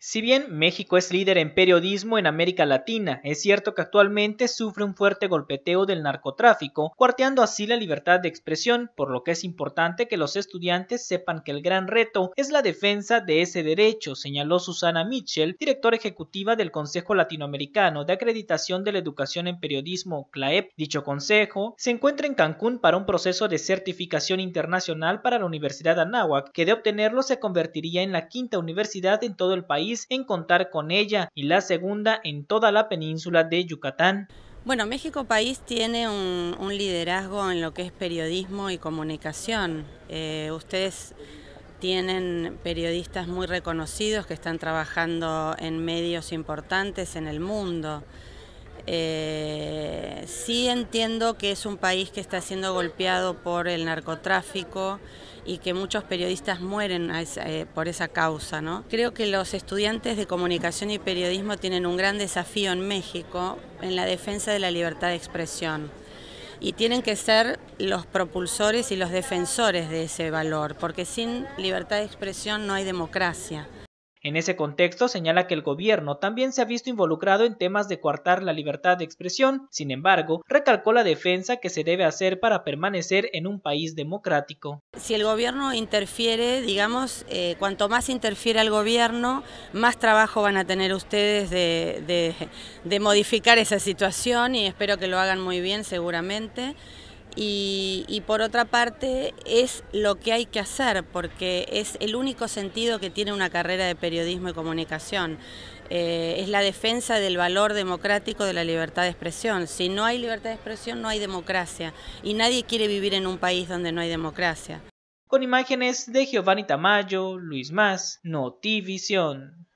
Si bien México es líder en periodismo en América Latina, es cierto que actualmente sufre un fuerte golpeteo del narcotráfico, cuarteando así la libertad de expresión, por lo que es importante que los estudiantes sepan que el gran reto es la defensa de ese derecho, señaló Susana Mitchell, directora ejecutiva del Consejo Latinoamericano de Acreditación de la Educación en Periodismo, CLAEP. Dicho consejo se encuentra en Cancún para un proceso de certificación internacional para la Universidad Anáhuac, que de obtenerlo se convertiría en la quinta universidad en todo el país en contar con ella y la segunda en toda la península de Yucatán. Bueno, México País tiene un, liderazgo en lo que es periodismo y comunicación. Eh, ustedes tienen periodistas muy reconocidos que están trabajando en medios importantes en el mundo. Eh, sí entiendo que es un país que está siendo golpeado por el narcotráfico y que muchos periodistas mueren eh, por esa causa. ¿no? Creo que los estudiantes de comunicación y periodismo tienen un gran desafío en México en la defensa de la libertad de expresión y tienen que ser los propulsores y los defensores de ese valor, porque sin libertad de expresión no hay democracia. En ese contexto señala que el gobierno también se ha visto involucrado en temas de coartar la libertad de expresión, sin embargo, recalcó la defensa que se debe hacer para permanecer en un país democrático. Si el gobierno interfiere, digamos, eh, cuanto más interfiere el gobierno, más trabajo van a tener ustedes de modificar esa situación y espero que lo hagan muy bien seguramente. Y, por otra parte es lo que hay que hacer, porque es el único sentido que tiene una carrera de periodismo y comunicación. Eh, es la defensa del valor democrático de la libertad de expresión. Si no hay libertad de expresión, no hay democracia. Y nadie quiere vivir en un país donde no hay democracia. Con imágenes de Giovanni Tamayo, Luis Más, Notivisión.